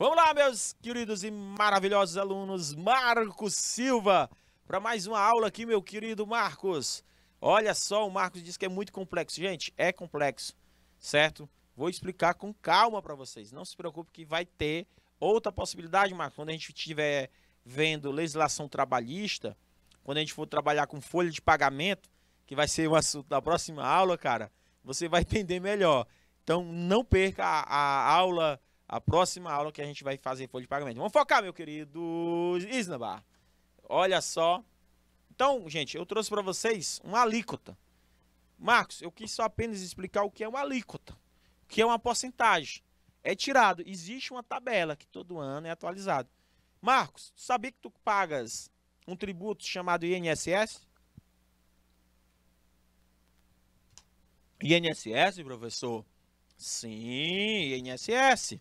Vamos lá, meus queridos e maravilhosos alunos, Marcos Silva, para mais uma aula aqui, meu querido Marcos. Olha só, o Marcos disse que é muito complexo. Gente, é complexo, certo? Vou explicar com calma para vocês. Não se preocupe que vai ter outra possibilidade, Marcos. Quando a gente estiver vendo legislação trabalhista, quando a gente for trabalhar com folha de pagamento, que vai ser o assunto da próxima aula, cara, você vai entender melhor. Então, não perca a, a aula a próxima aula que a gente vai fazer folha de pagamento. Vamos focar, meu querido Isnabar. Olha só. Então, gente, eu trouxe para vocês uma alíquota. Marcos, eu quis só apenas explicar o que é uma alíquota, o que é uma porcentagem. É tirado. Existe uma tabela que todo ano é atualizado. Marcos, sabia que tu pagas um tributo chamado INSS? INSS, professor? Sim, INSS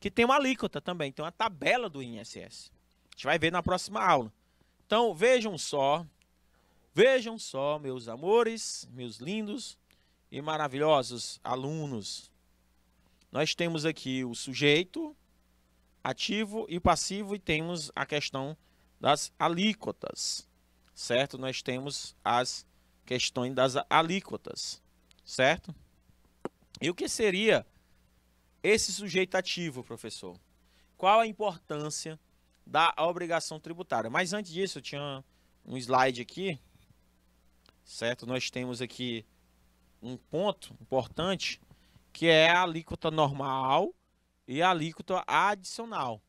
que tem uma alíquota também, tem uma tabela do INSS. A gente vai ver na próxima aula. Então, vejam só, vejam só, meus amores, meus lindos e maravilhosos alunos. Nós temos aqui o sujeito ativo e passivo e temos a questão das alíquotas, certo? Nós temos as questões das alíquotas, certo? E o que seria esse sujeito ativo, professor. Qual a importância da obrigação tributária? Mas antes disso, eu tinha um slide aqui, certo? Nós temos aqui um ponto importante, que é a alíquota normal e a alíquota adicional.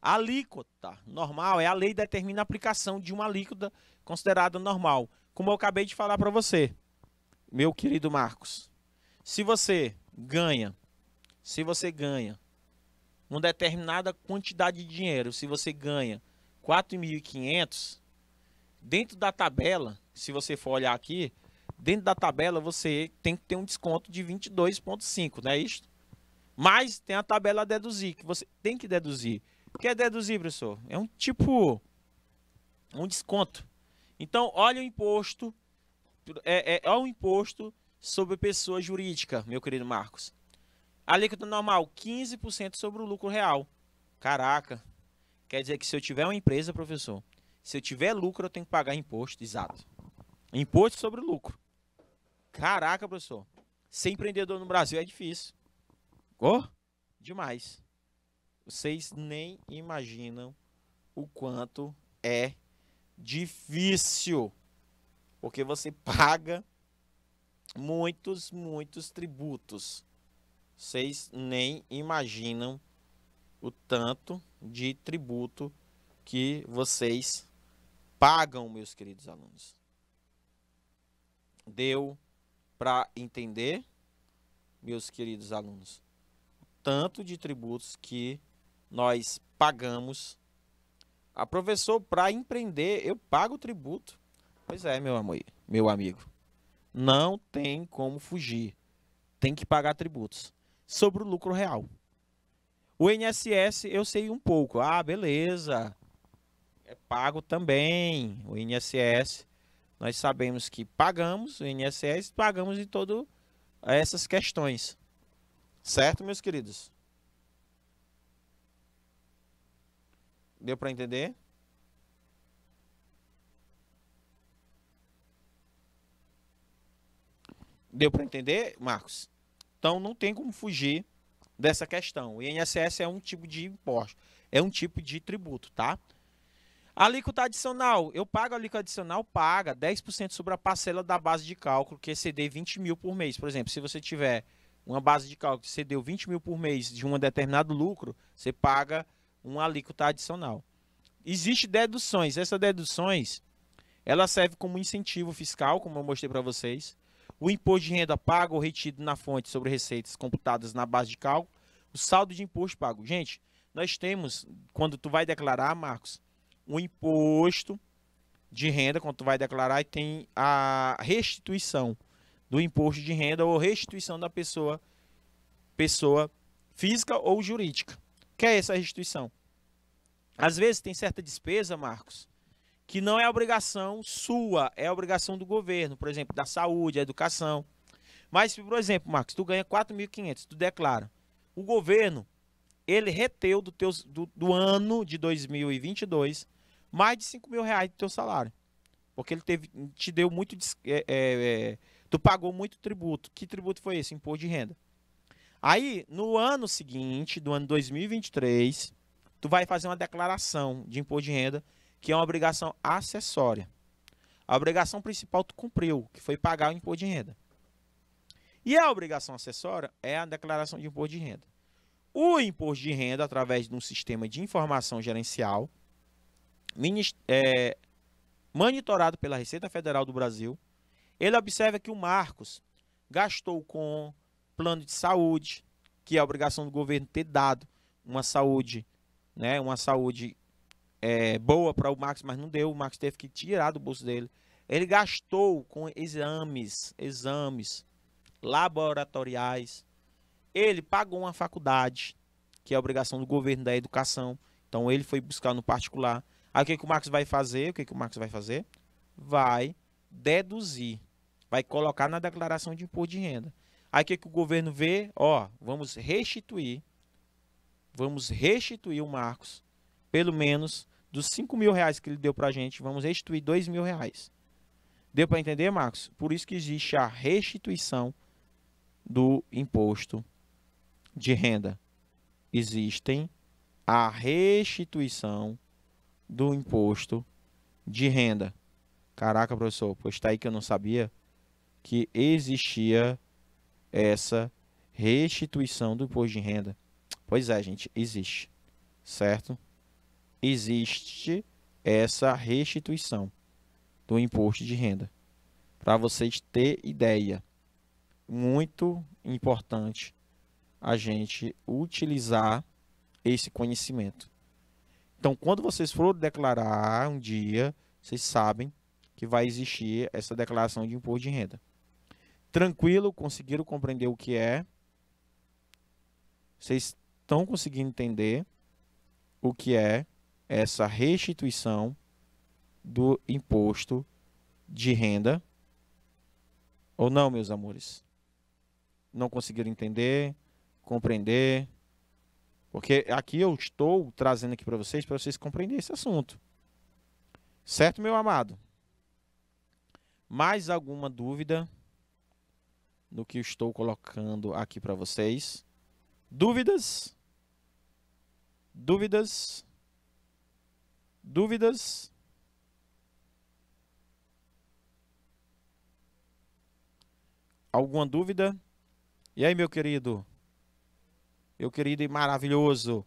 A alíquota normal é a lei que determina a aplicação de uma alíquota considerada normal. Como eu acabei de falar para você, meu querido Marcos. Se você ganha se você ganha uma determinada quantidade de dinheiro, se você ganha 4.500, dentro da tabela, se você for olhar aqui, dentro da tabela você tem que ter um desconto de 22.5, não é isso? Mas tem a tabela a deduzir, que você tem que deduzir. O que é deduzir, professor? É um tipo um desconto. Então, olha o imposto, é, é, é o imposto sobre pessoa jurídica, meu querido Marcos. A alíquota normal, 15% sobre o lucro real. Caraca. Quer dizer que se eu tiver uma empresa, professor, se eu tiver lucro, eu tenho que pagar imposto. Exato. Imposto sobre o lucro. Caraca, professor. Ser empreendedor no Brasil é difícil. Oh, demais. Vocês nem imaginam o quanto é difícil. Porque você paga muitos, muitos tributos. Vocês nem imaginam o tanto de tributo que vocês pagam, meus queridos alunos. Deu para entender, meus queridos alunos, o tanto de tributos que nós pagamos. A professor, para empreender, eu pago tributo. Pois é, meu amor, meu amigo. Não tem como fugir. Tem que pagar tributos sobre o lucro real. O INSS eu sei um pouco. Ah, beleza. É pago também o INSS. Nós sabemos que pagamos o INSS, pagamos em todo eh, essas questões. Certo, meus queridos? Deu para entender? Deu para entender, Marcos? Então não tem como fugir dessa questão. O INSS é um tipo de imposto, é um tipo de tributo, tá? Alíquota adicional, eu pago a alíquota adicional, paga 10% sobre a parcela da base de cálculo que exceder é 20 mil por mês. Por exemplo, se você tiver uma base de cálculo que excedeu 20 mil por mês de um determinado lucro, você paga uma alíquota adicional. Existem deduções, essas deduções, ela serve como incentivo fiscal, como eu mostrei para vocês o imposto de renda pago ou retido na fonte sobre receitas computadas na base de cálculo, o saldo de imposto pago. Gente, nós temos, quando tu vai declarar, Marcos, o imposto de renda, quando tu vai declarar, e tem a restituição do imposto de renda ou restituição da pessoa, pessoa física ou jurídica. O que é essa restituição? Às vezes tem certa despesa, Marcos, que não é obrigação sua, é obrigação do governo, por exemplo, da saúde, da educação. Mas, por exemplo, Marcos, tu ganha 4.500, tu declara. O governo, ele reteu do, teu, do, do ano de 2022 mais de 5 mil reais do teu salário. Porque ele teve, te deu muito... É, é, é, tu pagou muito tributo. Que tributo foi esse? Imposto de renda. Aí, no ano seguinte, do ano 2023, tu vai fazer uma declaração de imposto de renda que é uma obrigação acessória. A obrigação principal tu cumpriu, que foi pagar o imposto de renda. E a obrigação acessória é a declaração de imposto de renda. O imposto de renda, através de um sistema de informação gerencial, é, monitorado pela Receita Federal do Brasil, ele observa que o Marcos gastou com plano de saúde, que é a obrigação do governo ter dado uma saúde, né, uma saúde é, boa para o Max, mas não deu. O Max teve que tirar do bolso dele. Ele gastou com exames, exames laboratoriais. Ele pagou uma faculdade, que é obrigação do governo da educação. Então ele foi buscar no particular. Aí o que, que o Max vai fazer? O que, que o Max vai fazer? Vai deduzir, vai colocar na declaração de imposto de renda. Aí o que, que o governo vê? Ó, vamos restituir, vamos restituir o Marcos pelo menos dos 5 mil reais que ele deu para a gente, vamos restituir 2 mil reais. Deu para entender, Marcos? Por isso que existe a restituição do imposto de renda. Existem a restituição do imposto de renda. Caraca, professor, pois está aí que eu não sabia que existia essa restituição do imposto de renda. Pois é, gente, existe, certo? existe essa restituição do imposto de renda. Para vocês ter ideia, muito importante a gente utilizar esse conhecimento. Então, quando vocês forem declarar um dia, vocês sabem que vai existir essa declaração de imposto de renda. Tranquilo, conseguiram compreender o que é? Vocês estão conseguindo entender o que é? essa restituição do imposto de renda. Ou não, meus amores? Não conseguiram entender, compreender? Porque aqui eu estou trazendo aqui para vocês, para vocês compreenderem esse assunto. Certo, meu amado? Mais alguma dúvida no que eu estou colocando aqui para vocês? Dúvidas? Dúvidas? Dúvidas? Alguma dúvida? E aí, meu querido? Meu querido e maravilhoso.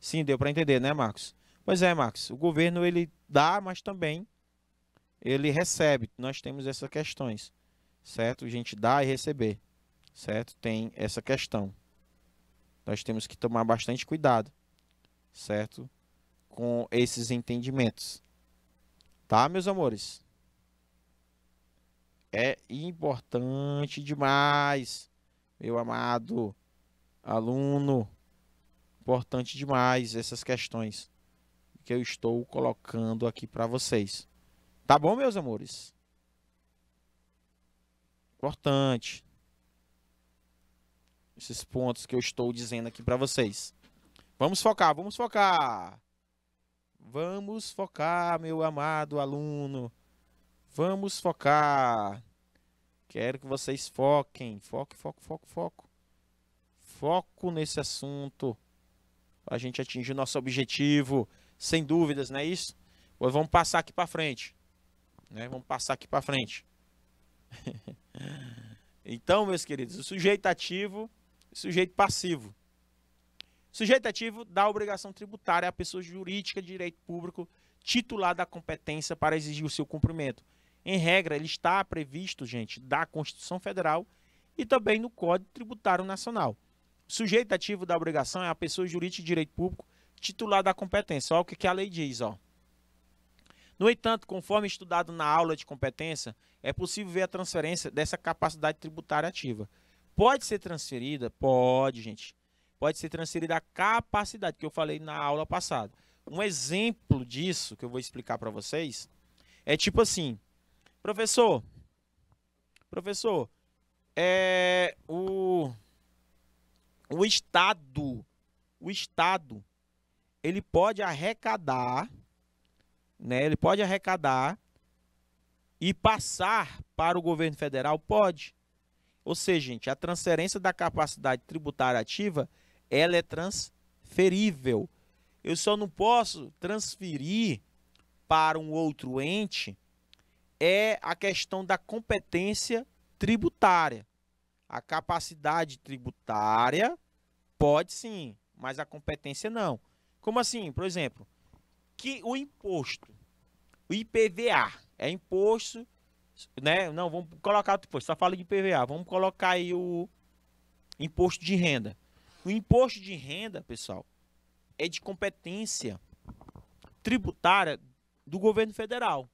Sim, deu para entender, né, Marcos? Pois é, Marcos. O governo ele dá, mas também ele recebe. Nós temos essas questões, certo? A gente dá e receber, certo? Tem essa questão. Nós temos que tomar bastante cuidado, certo? com esses entendimentos. Tá, meus amores? É importante demais, meu amado aluno. Importante demais essas questões que eu estou colocando aqui para vocês. Tá bom, meus amores? Importante. Esses pontos que eu estou dizendo aqui para vocês. Vamos focar, vamos focar. Vamos focar, meu amado aluno. Vamos focar. Quero que vocês foquem. Foco, foco, foco, foco. Foco nesse assunto. A gente atingir nosso objetivo. Sem dúvidas, não é isso? Ou vamos passar aqui para frente. Né? Vamos passar aqui para frente. então, meus queridos, o sujeito ativo e sujeito passivo. Sujeito ativo da obrigação tributária à pessoa jurídica de direito público titular da competência para exigir o seu cumprimento. Em regra, ele está previsto, gente, da Constituição Federal e também no Código Tributário Nacional. sujeito ativo da obrigação é a pessoa jurídica de direito público titular da competência. Olha o que a lei diz, ó. No entanto, conforme estudado na aula de competência, é possível ver a transferência dessa capacidade tributária ativa. Pode ser transferida? Pode, gente pode ser transferida a capacidade, que eu falei na aula passada. Um exemplo disso que eu vou explicar para vocês é tipo assim, professor, professor, é o o estado, o estado, ele pode arrecadar, né? Ele pode arrecadar e passar para o governo federal, pode. Ou seja, gente, a transferência da capacidade tributária ativa ela é transferível. Eu só não posso transferir para um outro ente é a questão da competência tributária. A capacidade tributária pode sim, mas a competência não. Como assim? Por exemplo, que o imposto, o IPVA, é imposto, né? Não, vamos colocar depois, só fala de IPVA, vamos colocar aí o imposto de renda. O imposto de renda, pessoal, é de competência tributária do governo federal.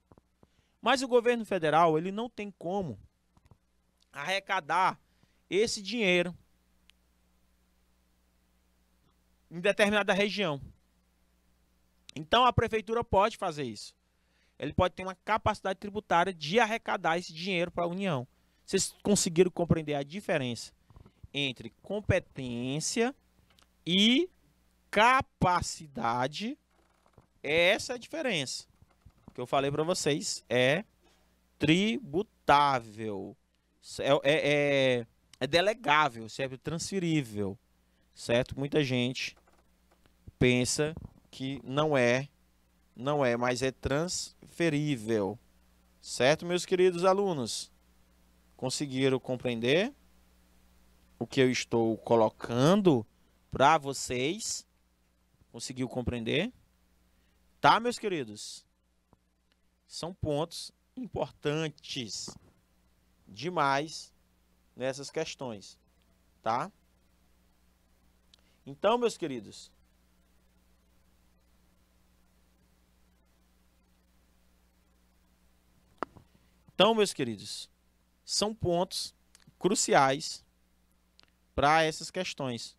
Mas o governo federal, ele não tem como arrecadar esse dinheiro em determinada região. Então a prefeitura pode fazer isso. Ele pode ter uma capacidade tributária de arrecadar esse dinheiro para a União. Vocês conseguiram compreender a diferença entre competência e capacidade. essa É a diferença que eu falei para vocês. É tributável, é, é, é, é delegável, certo? É transferível, certo? Muita gente pensa que não é, não é, mas é transferível, certo, meus queridos alunos? Conseguiram compreender? o que eu estou colocando para vocês. Conseguiu compreender? Tá, meus queridos? São pontos importantes demais nessas questões, tá? Então, meus queridos, Então, meus queridos, são pontos cruciais para essas questões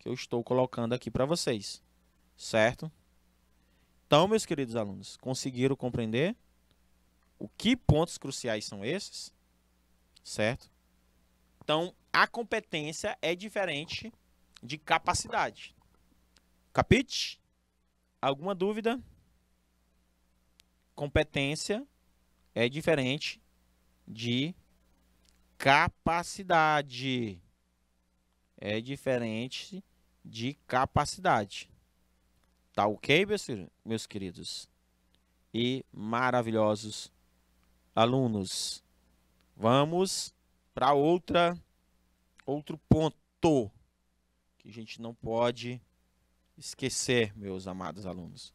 que eu estou colocando aqui para vocês, certo? Então, meus queridos alunos, conseguiram compreender o que pontos cruciais são esses, certo? Então, a competência é diferente de capacidade. Capite? Alguma dúvida? Competência é diferente de capacidade é diferente de capacidade. Tá ok, meus queridos e maravilhosos alunos? Vamos para outra outro ponto que a gente não pode esquecer, meus amados alunos.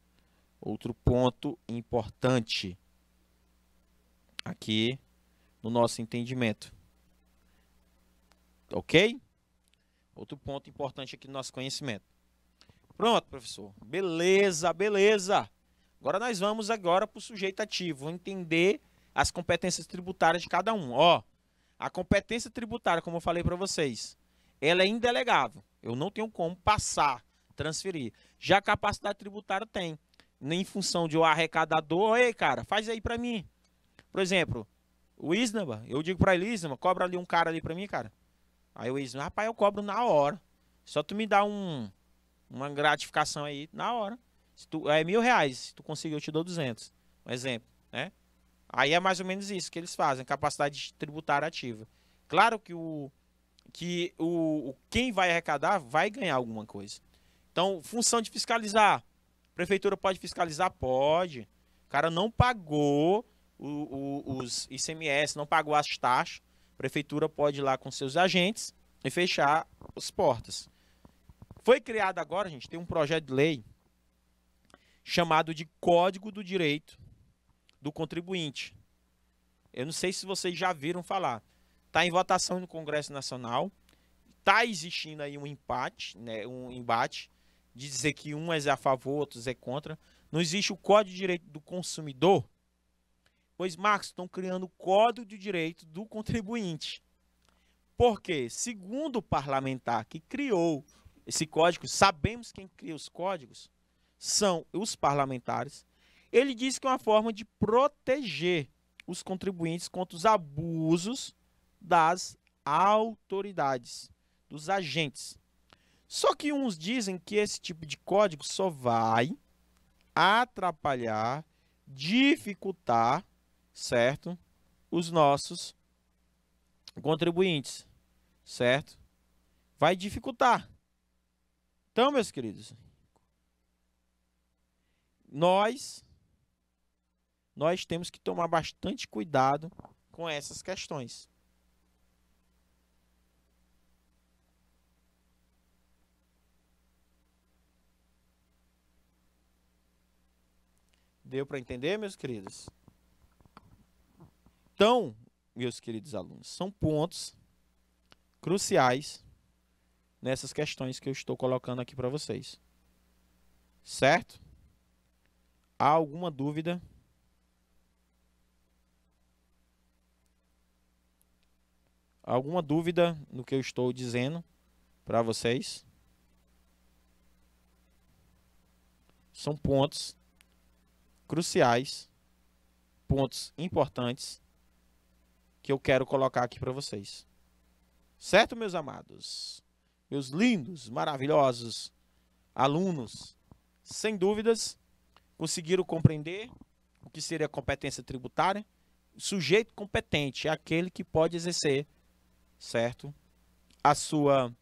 Outro ponto importante aqui no nosso entendimento. OK? Outro ponto importante aqui do nosso conhecimento. Pronto, professor. Beleza, beleza. Agora nós vamos agora para o sujeito ativo, entender as competências tributárias de cada um. Ó, a competência tributária, como eu falei para vocês, ela é indelegável. Eu não tenho como passar, transferir. Já a capacidade tributária tem. Em função de o arrecadador, ei, cara, faz aí para mim. Por exemplo, o Isnaba, eu digo para ele, Isnaba, cobra ali um cara ali para mim, cara. Aí o ex, rapaz, eu cobro na hora. Só tu me dá um, uma gratificação aí na hora. Se tu, é mil reais, se tu conseguir eu te dou 200. Um exemplo, né? Aí é mais ou menos isso que eles fazem, capacidade tributária ativa. Claro que o que o, o quem vai arrecadar vai ganhar alguma coisa. Então, função de fiscalizar. Prefeitura pode fiscalizar? Pode. O cara não pagou o, o, os ICMS, não pagou as taxas. A prefeitura pode ir lá com seus agentes e fechar as portas. Foi criado agora, gente, tem um projeto de lei chamado de Código do Direito do Contribuinte. Eu não sei se vocês já viram falar. Está em votação no Congresso Nacional. Está existindo aí um empate, né, um embate, de dizer que um é a favor, outros é contra. Não existe o Código de Direito do Consumidor, Pois, Marcos, estão criando o Código de Direito do Contribuinte. Porque, segundo o parlamentar que criou esse código, sabemos quem cria os códigos, são os parlamentares. Ele diz que é uma forma de proteger os contribuintes contra os abusos das autoridades, dos agentes. Só que uns dizem que esse tipo de código só vai atrapalhar, dificultar certo? Os nossos contribuintes, certo? Vai dificultar. Então, meus queridos, nós nós temos que tomar bastante cuidado com essas questões. Deu para entender, meus queridos? Então, meus queridos alunos, são pontos cruciais nessas questões que eu estou colocando aqui para vocês. Certo? Há alguma dúvida? Alguma dúvida no que eu estou dizendo para vocês? São pontos cruciais, pontos importantes que eu quero colocar aqui para vocês. Certo, meus amados? Meus lindos, maravilhosos alunos, sem dúvidas, conseguiram compreender o que seria competência tributária. O sujeito competente é aquele que pode exercer, certo? A sua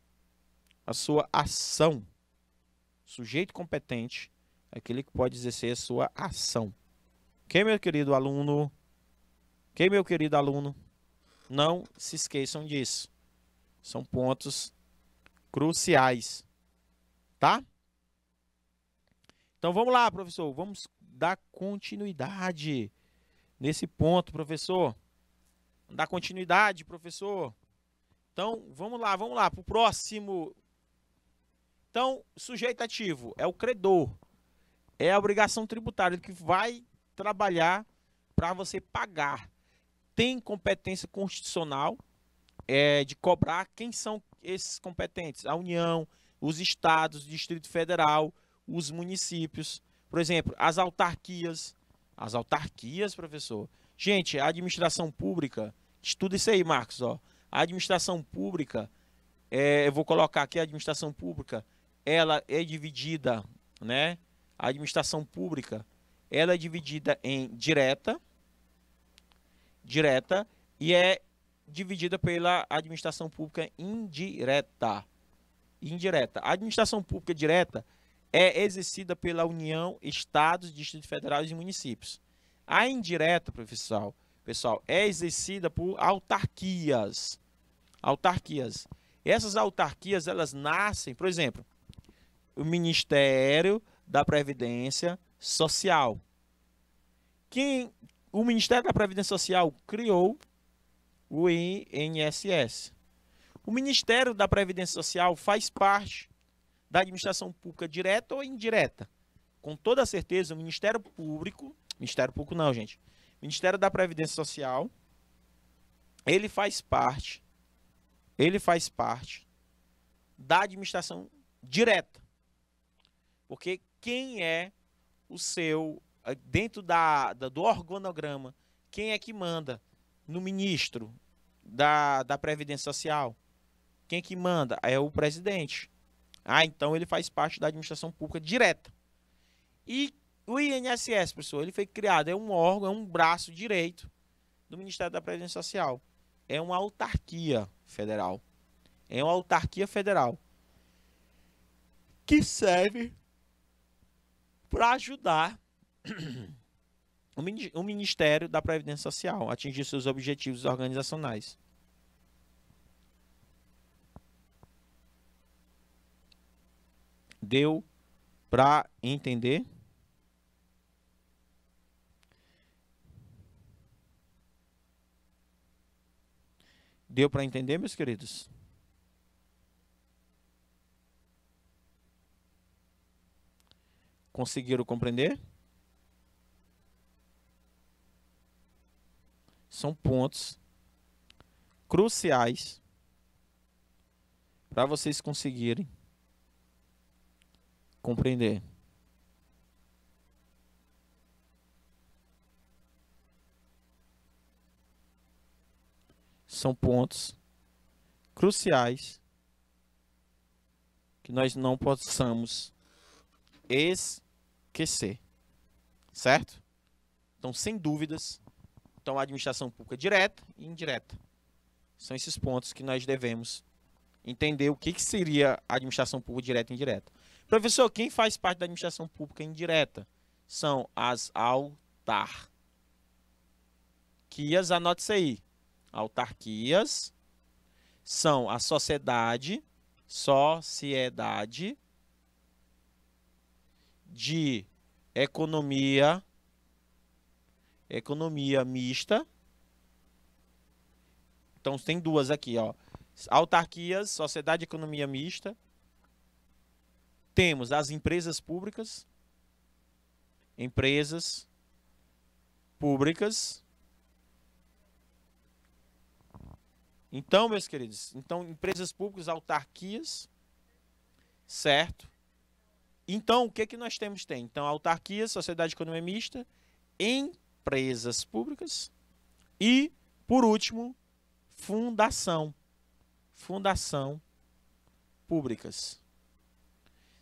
a sua ação. O sujeito competente é aquele que pode exercer a sua ação. Quem, meu querido aluno? Quem, meu querido aluno? Não se esqueçam disso. São pontos cruciais. Tá? Então vamos lá, professor. Vamos dar continuidade nesse ponto, professor. Dar continuidade, professor. Então vamos lá, vamos lá para o próximo. Então, sujeito ativo é o credor. É a obrigação tributária que vai trabalhar para você pagar tem competência constitucional é, de cobrar quem são esses competentes: a União, os estados, o Distrito Federal, os municípios. Por exemplo, as autarquias. As autarquias, professor. Gente, a administração pública, estuda isso aí, Marcos. Ó. A administração pública, é, eu vou colocar aqui a administração pública, ela é dividida, né? A administração pública, ela é dividida em direta, direta e é dividida pela administração pública indireta. Indireta. A administração pública direta é exercida pela União, estados, distritos federais e municípios. A indireta, professor, pessoal, é exercida por autarquias. Autarquias. Essas autarquias, elas nascem, por exemplo, o Ministério da Previdência Social. Quem, o Ministério da Previdência Social criou o INSS. O Ministério da Previdência Social faz parte da administração pública direta ou indireta. Com toda certeza, o Ministério Público, Ministério Público não, gente. Ministério da Previdência Social, ele faz parte, ele faz parte da administração direta. Porque quem é o seu dentro da, da, do organograma, quem é que manda? No ministro da, da Previdência Social. Quem é que manda? É o presidente. Ah, então ele faz parte da administração pública direta. E o INSS, pessoal ele foi criado, é um órgão, é um braço direito do Ministério da Previdência Social. É uma autarquia federal. É uma autarquia federal que serve para ajudar o Ministério da Previdência Social atingir seus objetivos organizacionais. Deu para entender? Deu para entender, meus queridos? Conseguiram compreender? são pontos cruciais para vocês conseguirem compreender. São pontos cruciais que nós não possamos esquecer, certo? Então, sem dúvidas, então, a administração pública é direta e indireta. São esses pontos que nós devemos entender o que, que seria a administração pública direta e indireta. Professor, quem faz parte da administração pública indireta são as autarquias, anote isso aí. Autarquias são a sociedade, sociedade de economia economia mista. Então tem duas aqui, ó. Autarquias, sociedade e economia mista. Temos as empresas públicas, empresas públicas. Então, meus queridos, então empresas públicas, autarquias, certo? Então, o que é que nós temos tem? Então, autarquias, sociedade economia mista, em empresas públicas. E, por último, fundação. Fundação públicas.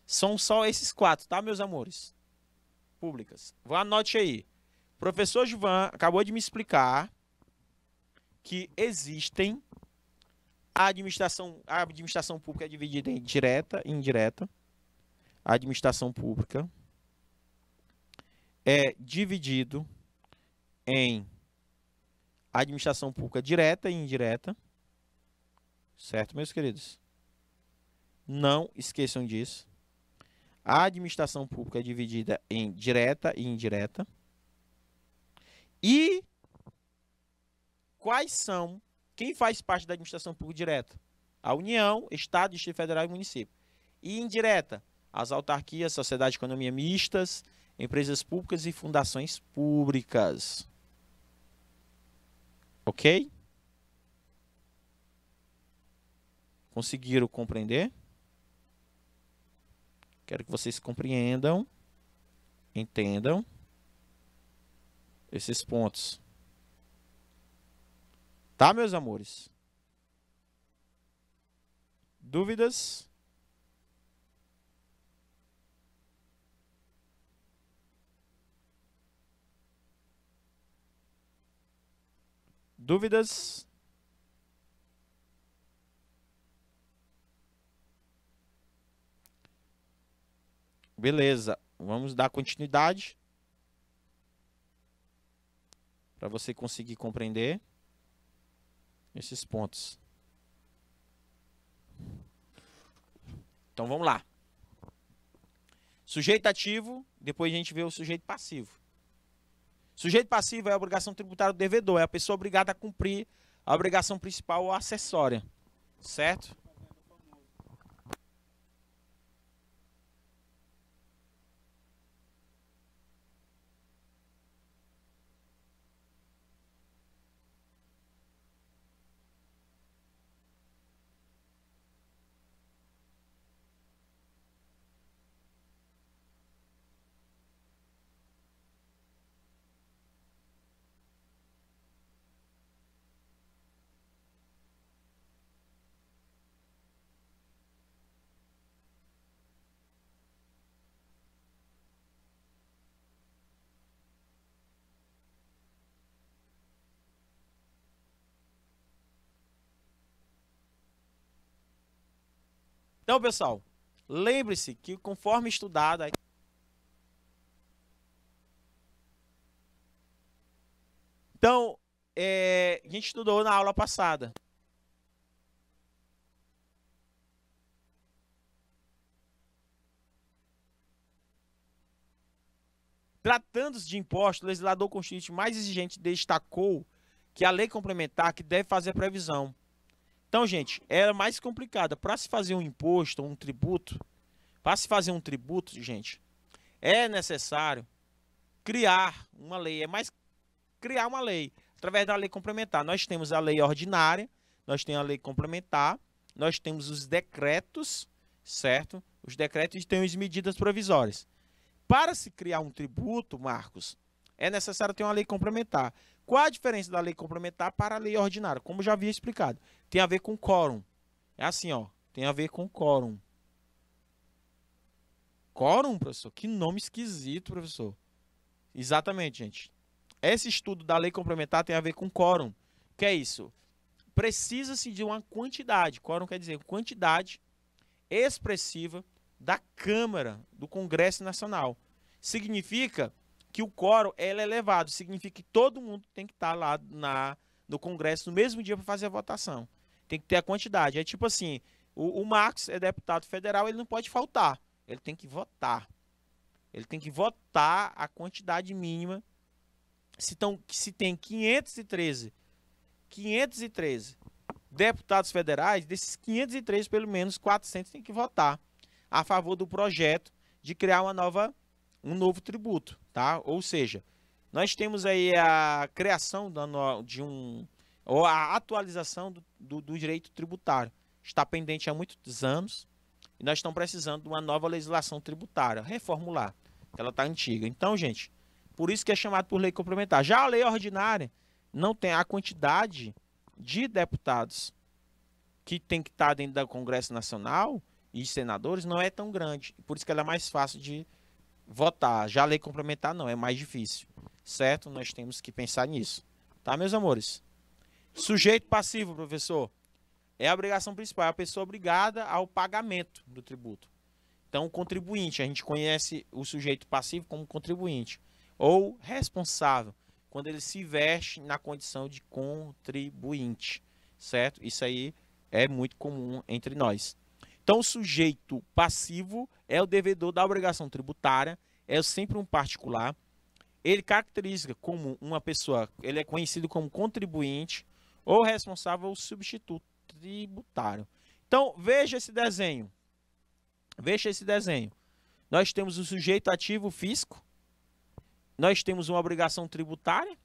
São só esses quatro, tá, meus amores? Públicas. Vou anote aí. O professor Juvan acabou de me explicar que existem a administração, a administração pública é dividida em direta e indireta. A administração pública é dividido em administração pública direta e indireta. Certo, meus queridos? Não esqueçam disso. A administração pública é dividida em direta e indireta. E quais são, quem faz parte da administração pública direta? A União, Estado, Distrito Federal e município. E indireta, as autarquias, sociedade de economia mistas, empresas públicas e fundações públicas. Ok? Conseguiram compreender? Quero que vocês compreendam, entendam esses pontos. Tá, meus amores? Dúvidas? dúvidas? Beleza, vamos dar continuidade para você conseguir compreender esses pontos. Então vamos lá. Sujeito ativo, depois a gente vê o sujeito passivo. Sujeito passivo é a obrigação tributária do devedor, é a pessoa obrigada a cumprir a obrigação principal ou acessória, certo? Então, pessoal, lembre-se que conforme estudado Então, é, a gente estudou na aula passada. Tratando-se de impostos, o legislador constituinte mais exigente destacou que a lei complementar que deve fazer previsão então, gente, era mais complicado Para se fazer um imposto, um tributo, para se fazer um tributo, gente, é necessário criar uma lei. É mais criar uma lei através da lei complementar. Nós temos a lei ordinária, nós temos a lei complementar, nós temos os decretos, certo? Os decretos têm as medidas provisórias. Para se criar um tributo, Marcos, é necessário ter uma lei complementar. Qual a diferença da lei complementar para a lei ordinária? Como já havia explicado, tem a ver com quórum. É assim, ó, tem a ver com quórum. Quórum, professor? Que nome esquisito, professor. Exatamente, gente. Esse estudo da lei complementar tem a ver com quórum. Que é isso? Precisa-se de uma quantidade. Quórum quer dizer quantidade expressiva da Câmara do Congresso Nacional. Significa que o quórum é elevado, significa que todo mundo tem que estar tá lá na, no Congresso no mesmo dia para fazer a votação. Tem que ter a quantidade. É tipo assim, o, o Max é deputado federal, ele não pode faltar, ele tem que votar. Ele tem que votar a quantidade mínima. Se, tão, se tem 513, 513 deputados federais, desses 503, pelo menos 400 tem que votar a favor do projeto de criar uma nova, um novo tributo tá? Ou seja, nós temos aí a criação de um ou a atualização do, do, do direito tributário está pendente há muitos anos e nós estamos precisando de uma nova legislação tributária, reformular, que ela está antiga. Então, gente, por isso que é chamado por lei complementar. Já a lei ordinária não tem a quantidade de deputados que tem que estar tá dentro do Congresso Nacional e senadores não é tão grande, por isso que ela é mais fácil de votar. Já lei complementar não, é mais difícil. Certo? Nós temos que pensar nisso. Tá, meus amores? Sujeito passivo, professor, é a obrigação principal, é a pessoa obrigada ao pagamento do tributo. Então, contribuinte, a gente conhece o sujeito passivo como contribuinte ou responsável, quando ele se veste na condição de contribuinte, certo? Isso aí é muito comum entre nós. Então, o sujeito passivo é o devedor da obrigação tributária, é sempre um particular. Ele caracteriza como uma pessoa, ele é conhecido como contribuinte ou responsável ou substituto tributário. Então, veja esse desenho. Veja esse desenho. Nós temos o sujeito ativo fisco, nós temos uma obrigação tributária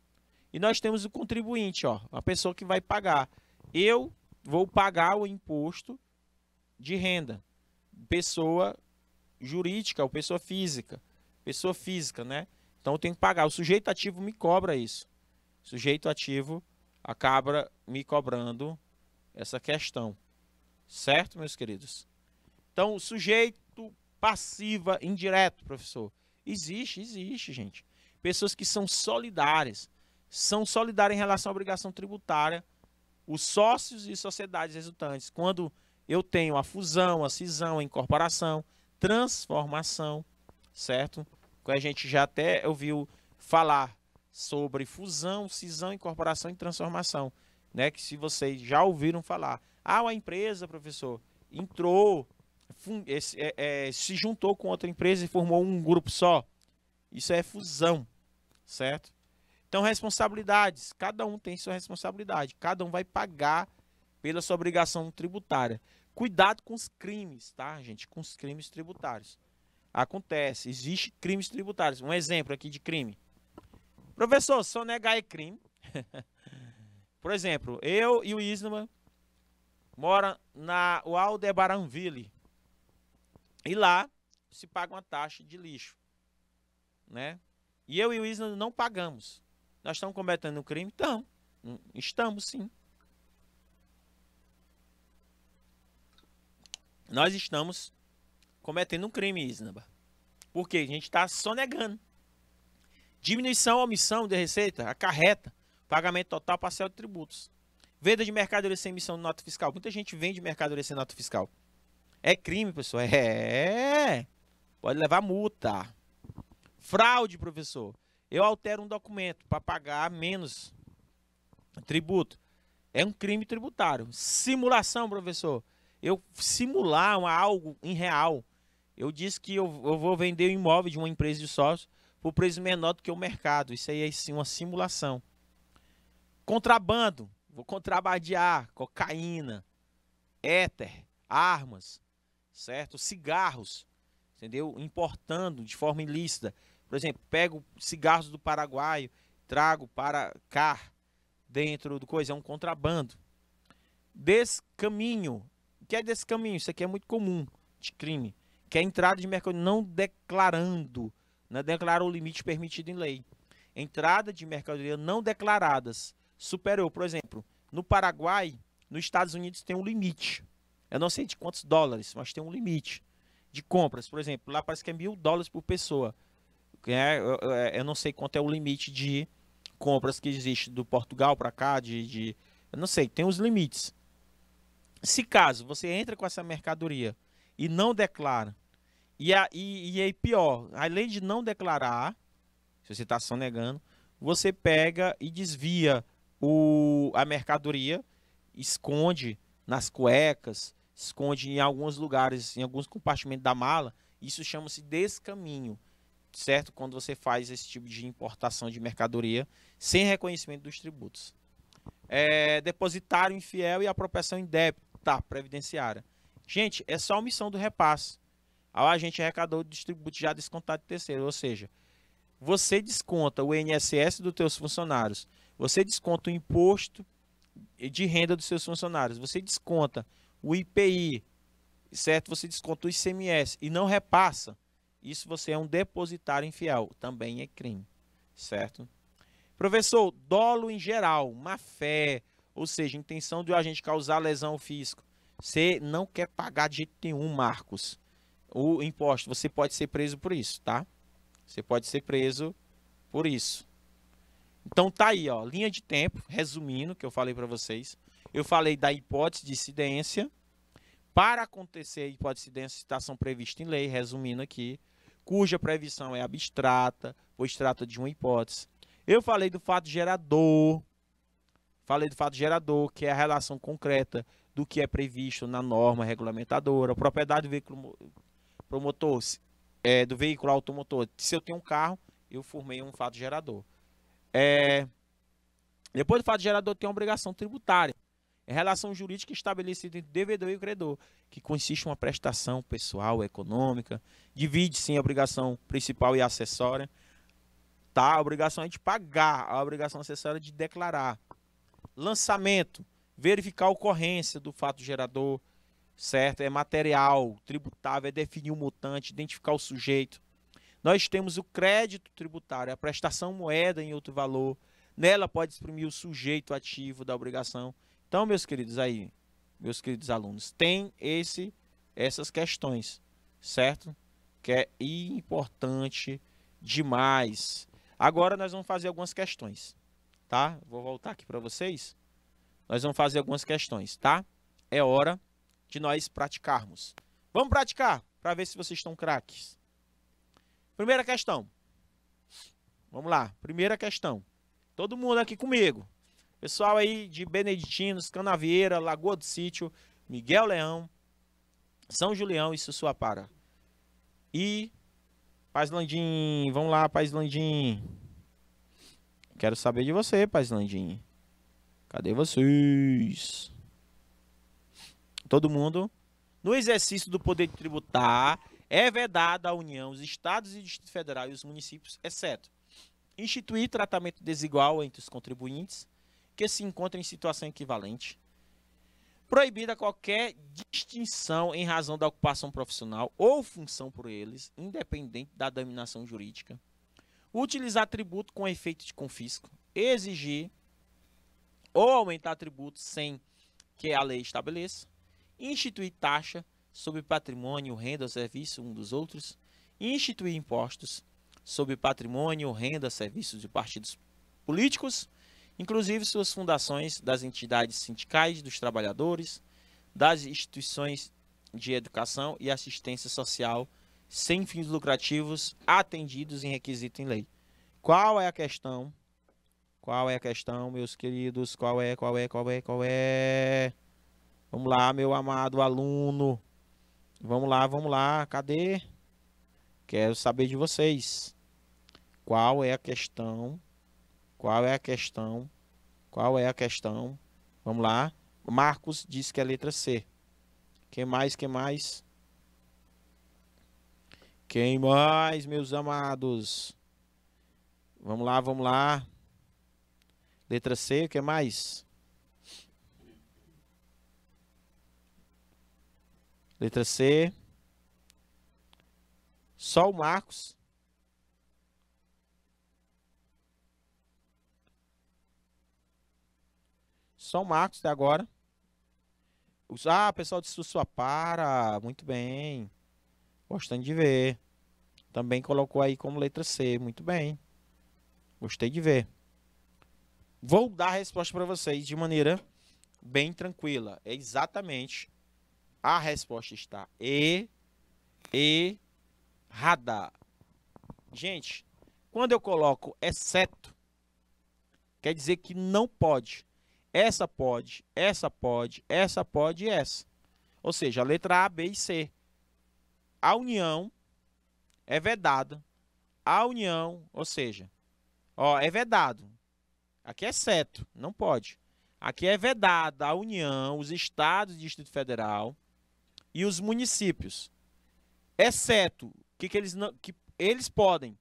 e nós temos o contribuinte, ó, a pessoa que vai pagar. Eu vou pagar o imposto de renda, pessoa jurídica ou pessoa física. Pessoa física, né? Então eu tenho que pagar. O sujeito ativo me cobra isso. O sujeito ativo acaba me cobrando essa questão. Certo, meus queridos? Então, o sujeito passiva indireto, professor. Existe, existe, gente. Pessoas que são solidárias. São solidárias em relação à obrigação tributária. Os sócios e sociedades resultantes. Quando eu tenho a fusão, a cisão, a incorporação, transformação, certo? Que a gente já até ouviu falar sobre fusão, cisão, incorporação e transformação, né? Que se vocês já ouviram falar, ah, uma empresa, professor, entrou, é, é, se juntou com outra empresa e formou um grupo só. Isso é fusão, certo? Então, responsabilidades. Cada um tem sua responsabilidade. Cada um vai pagar pela sua obrigação tributária. Cuidado com os crimes, tá, gente? Com os crimes tributários. Acontece, existe crimes tributários. Um exemplo aqui de crime. Professor, sonegar é crime. Por exemplo, eu e o Isma mora na Aldebaranville. E lá se paga uma taxa de lixo, né? E eu e o Isma não pagamos. Nós estamos cometendo um crime? Então, estamos sim. nós estamos cometendo um crime, Isnaba. Porque a gente está sonegando. Diminuição, omissão de receita, acarreta pagamento total parcial de tributos. Venda de mercadoria sem emissão de nota fiscal. Muita gente vende mercadoria sem nota fiscal. É crime, pessoal. É. Pode levar multa. Fraude, professor. Eu altero um documento para pagar menos tributo. É um crime tributário. Simulação, professor eu simular algo em real. Eu disse que eu, eu vou vender o um imóvel de uma empresa de sócio por preço menor do que o mercado. Isso aí é sim uma simulação. Contrabando. Vou contrabandear cocaína, éter, armas, certo? Cigarros, entendeu? Importando de forma ilícita. Por exemplo, pego cigarros do Paraguai, trago para cá, dentro do coisa, é um contrabando. Descaminho que é desse caminho, isso aqui é muito comum de crime, que é a entrada de mercadoria não declarando, né, declara o limite permitido em lei. Entrada de mercadoria não declaradas superior, por exemplo, no Paraguai, nos Estados Unidos tem um limite. Eu não sei de quantos dólares, mas tem um limite de compras. Por exemplo, lá parece que é mil dólares por pessoa. É, é, eu não sei quanto é o limite de compras que existe do Portugal para cá, de, de, Eu não sei, tem os limites. Se caso você entra com essa mercadoria e não declara, e, e, e aí pior, além de não declarar, se você está sonegando, você pega e desvia o, a mercadoria, esconde nas cuecas, esconde em alguns lugares, em alguns compartimentos da mala. Isso chama-se descaminho, certo? Quando você faz esse tipo de importação de mercadoria sem reconhecimento dos tributos. É, depositário infiel e apropriação em débito tributar, previdenciária. Gente, é só omissão do repasse. Ao agente arrecadou o distributo já descontado de terceiro, ou seja, você desconta o INSS dos seus funcionários, você desconta o imposto de renda dos seus funcionários, você desconta o IPI, certo? Você desconta o ICMS e não repassa. Isso você é um depositário infiel, também é crime, certo? Professor, dolo em geral, má fé, ou seja, intenção do agente causar lesão ao fisco. Você não quer pagar de jeito nenhum, Marcos, o imposto. Você pode ser preso por isso, tá? Você pode ser preso por isso. Então tá aí, ó, linha de tempo, resumindo que eu falei para vocês. Eu falei da hipótese de incidência. Para acontecer a hipótese de incidência, citação prevista em lei, resumindo aqui, cuja previsão é abstrata, pois trata de uma hipótese. Eu falei do fato gerador, Falei do fato gerador, que é a relação concreta do que é previsto na norma regulamentadora, propriedade do veículo promotor, é, do veículo automotor. Se eu tenho um carro, eu formei um fato gerador. É, depois do fato gerador, tem a obrigação tributária. É relação jurídica estabelecida entre devedor e credor, que consiste em uma prestação pessoal, econômica, divide-se em obrigação principal e acessória. Tá? A obrigação é de pagar, a obrigação acessória é de declarar lançamento, verificar a ocorrência do fato gerador, certo? É material, tributável, é definir o mutante, identificar o sujeito. Nós temos o crédito tributário, a prestação moeda em outro valor. Nela pode exprimir o sujeito ativo da obrigação. Então, meus queridos aí, meus queridos alunos, tem esse essas questões, certo? Que é importante demais. Agora nós vamos fazer algumas questões tá? Vou voltar aqui para vocês. Nós vamos fazer algumas questões, tá? É hora de nós praticarmos. Vamos praticar para ver se vocês estão craques. Primeira questão. Vamos lá, primeira questão. Todo mundo aqui comigo. Pessoal aí de Beneditinos, Canavieira, Lagoa do Sítio, Miguel Leão, São Julião e Sussuapara. E Paz Landim, vamos lá, Paz Landim. Quero saber de você, Paislandinho. Cadê vocês? Todo mundo? No exercício do poder tributar, é vedada à União, os Estados e o Distrito Federal e os municípios, exceto instituir tratamento desigual entre os contribuintes que se encontram em situação equivalente, proibida qualquer distinção em razão da ocupação profissional ou função por eles, independente da dominação jurídica utilizar tributo com efeito de confisco, exigir ou aumentar tributo sem que a lei estabeleça, instituir taxa sobre patrimônio, renda, serviço, um dos outros, instituir impostos sobre patrimônio, renda, serviços de partidos políticos, inclusive suas fundações das entidades sindicais dos trabalhadores, das instituições de educação e assistência social sem fins lucrativos atendidos em requisito em lei. Qual é a questão? Qual é a questão, meus queridos? Qual é, qual é, qual é, qual é? Vamos lá, meu amado aluno. Vamos lá, vamos lá. Cadê? Quero saber de vocês. Qual é a questão? Qual é a questão? Qual é a questão? Vamos lá. Marcos disse que é letra C. Quem mais? Quem mais? Quem mais, meus amados? Vamos lá, vamos lá. Letra C, o que mais? Letra C. Só o Marcos. Só o Marcos até agora. Ah, pessoal de para, muito bem. Gostando de ver. Também colocou aí como letra C. Muito bem. Gostei de ver. Vou dar a resposta para vocês de maneira bem tranquila. É exatamente. A resposta está E. E. Radar. Gente, quando eu coloco exceto, quer dizer que não pode. Essa pode, essa pode, essa pode e essa. Ou seja, a letra A, B e C a união é vedado. A união, ou seja, ó, é vedado. Aqui é certo, não pode. Aqui é vedada a união, os estados e Distrito Federal e os municípios. Exceto é que, que, eles, não, que eles podem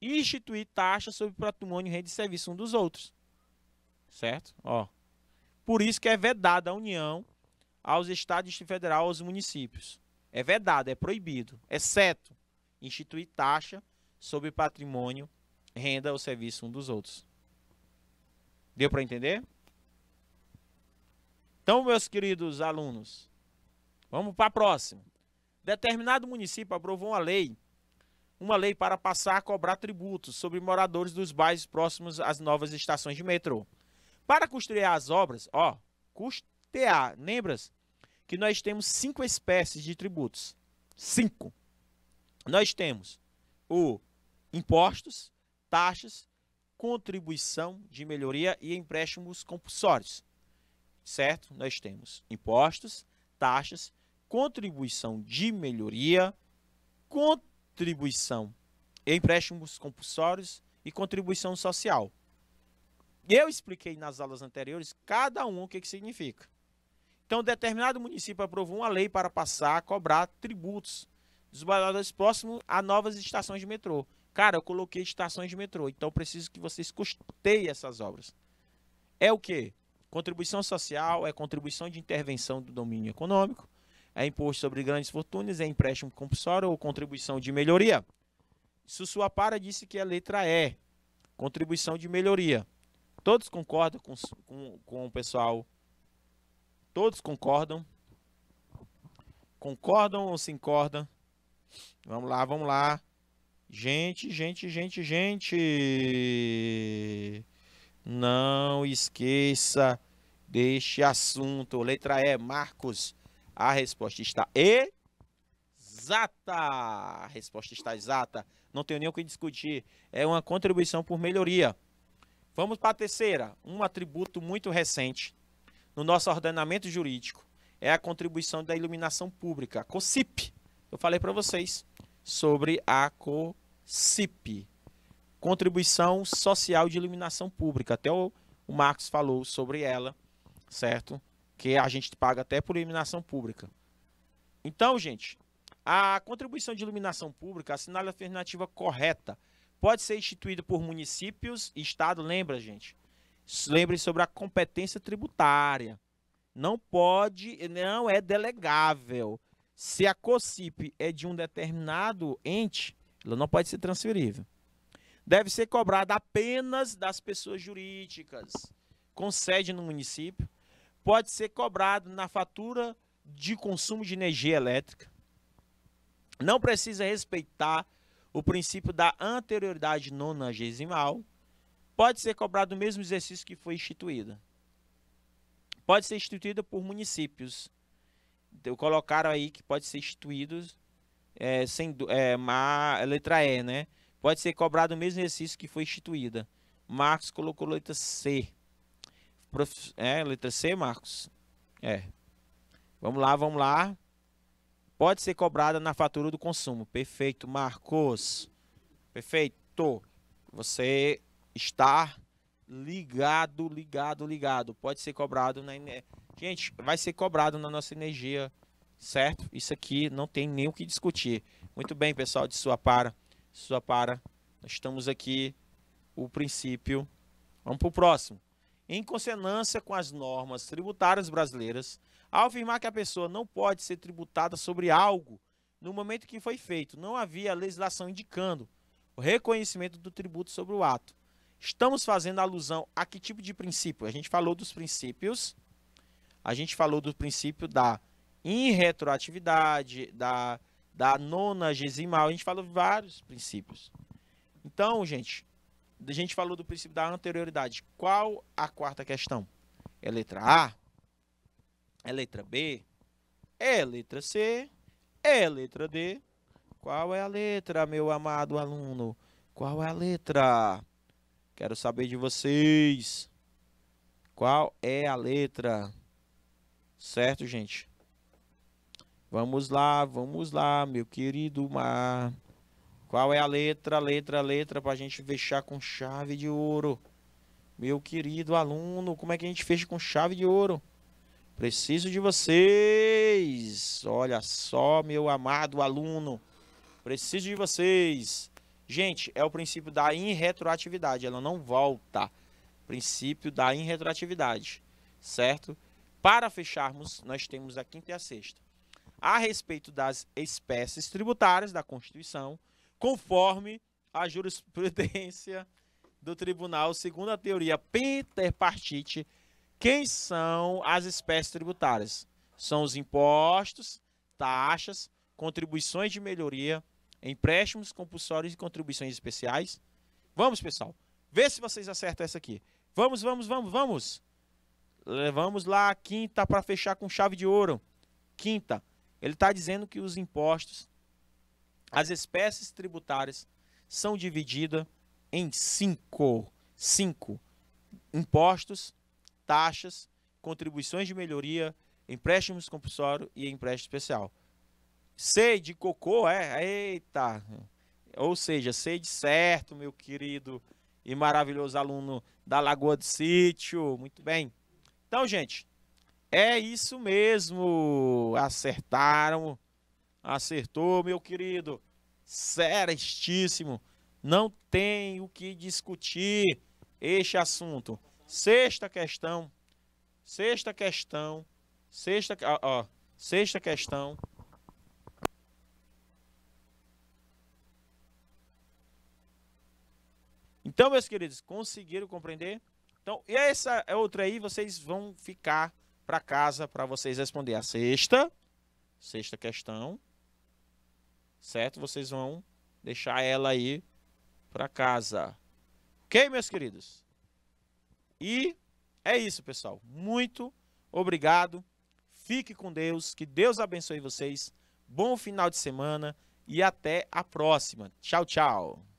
instituir taxas sobre patrimônio e rede de serviço um dos outros. Certo? Ó. Por isso que é vedada a união aos estados, Distrito Federal, aos municípios é vedado, é proibido, exceto instituir taxa sobre patrimônio, renda ou serviço um dos outros. Deu para entender? Então, meus queridos alunos, vamos para a próxima. Determinado município aprovou uma lei, uma lei para passar a cobrar tributos sobre moradores dos bairros próximos às novas estações de metrô. Para custear as obras, ó, custear, lembras? que nós temos cinco espécies de tributos. Cinco. Nós temos o impostos, taxas, contribuição de melhoria e empréstimos compulsórios. Certo? Nós temos impostos, taxas, contribuição de melhoria, contribuição, empréstimos compulsórios e contribuição social. Eu expliquei nas aulas anteriores cada um o que, que significa. Então, determinado município aprovou uma lei para passar a cobrar tributos dos bailadores próximos a novas estações de metrô. Cara, eu coloquei estações de metrô, então preciso que vocês custeiem essas obras. É o que? Contribuição social, é contribuição de intervenção do domínio econômico, é imposto sobre grandes fortunas, é empréstimo compulsório ou contribuição de melhoria. Sussuapara disse que a letra E, contribuição de melhoria. Todos concordam com, com, com o pessoal Todos concordam? Concordam ou se encordam? Vamos lá, vamos lá. Gente, gente, gente, gente. Não esqueça deste assunto. Letra E, Marcos. A resposta está exata. A resposta está exata. Não tenho nem o que discutir. É uma contribuição por melhoria. Vamos para a terceira. Um atributo muito recente no nosso ordenamento jurídico é a contribuição da iluminação pública, a COSIP. Eu falei para vocês sobre a COSIP, Contribuição Social de Iluminação Pública. Até o, o Marcos falou sobre ela, certo? Que a gente paga até por iluminação pública. Então, gente, a contribuição de iluminação pública, a a alternativa correta, pode ser instituída por municípios e Estado, lembra, gente? Lembre sobre a competência tributária. Não pode, não é delegável. Se a COCIP é de um determinado ente, ela não pode ser transferível. Deve ser cobrada apenas das pessoas jurídicas com sede no município. Pode ser cobrado na fatura de consumo de energia elétrica. Não precisa respeitar o princípio da anterioridade nonagesimal pode ser cobrado o mesmo exercício que foi instituído. Pode ser instituído por municípios. Então, colocaram aí que pode ser instituído é, sem, é, letra E, né? Pode ser cobrado o mesmo exercício que foi instituída. Marcos colocou letra C. Prof, é, letra C, Marcos? É. Vamos lá, vamos lá. Pode ser cobrada na fatura do consumo. Perfeito, Marcos. Perfeito. Você estar ligado, ligado, ligado. Pode ser cobrado na Gente, vai ser cobrado na nossa energia, certo? Isso aqui não tem nem o que discutir. Muito bem, pessoal, de sua para, de sua para. Nós estamos aqui o princípio. Vamos para o próximo. Em consonância com as normas tributárias brasileiras, ao afirmar que a pessoa não pode ser tributada sobre algo no momento que foi feito, não havia legislação indicando o reconhecimento do tributo sobre o ato. Estamos fazendo alusão a que tipo de princípio? A gente falou dos princípios, a gente falou do princípio da irretroatividade, da, da nonagesimal, a gente falou vários princípios. Então, gente, a gente falou do princípio da anterioridade. Qual a quarta questão? É letra A? É letra B? É letra C? É letra D? Qual é a letra, meu amado aluno? Qual é a letra? Quero saber de vocês. Qual é a letra? Certo, gente? Vamos lá, vamos lá, meu querido mar. Qual é a letra, letra, letra para a gente fechar com chave de ouro? Meu querido aluno, como é que a gente fecha com chave de ouro? Preciso de vocês. Olha só, meu amado aluno. Preciso de vocês. Gente, é o princípio da irretroatividade, ela não volta. Princípio da irretroatividade, certo? Para fecharmos, nós temos a quinta e a sexta. A respeito das espécies tributárias da Constituição, conforme a jurisprudência do tribunal, segundo a teoria Peter Partite, quem são as espécies tributárias? São os impostos, taxas, contribuições de melhoria, empréstimos compulsórios e contribuições especiais. Vamos, pessoal. Vê se vocês acertam essa aqui. Vamos, vamos, vamos, vamos. Levamos lá a quinta para fechar com chave de ouro. Quinta, ele está dizendo que os impostos, as espécies tributárias, são divididas em cinco. Cinco. Impostos, taxas, contribuições de melhoria, empréstimos compulsório e empréstimo especial. Sei de cocô, é? Eita! Ou seja, sei de certo, meu querido e maravilhoso aluno da Lagoa do Sítio. Muito bem. Então, gente, é isso mesmo. Acertaram. Acertou, meu querido. Certíssimo. Não tem o que discutir este assunto. Sexta questão. Sexta questão. Sexta, ó, ó sexta questão. Então, meus queridos, conseguiram compreender? Então, e essa é outra aí, vocês vão ficar para casa para vocês responder a sexta, sexta questão, certo? Vocês vão deixar ela aí para casa. Ok, meus queridos? E é isso, pessoal. Muito obrigado. Fique com Deus. Que Deus abençoe vocês. Bom final de semana e até a próxima. Tchau, tchau.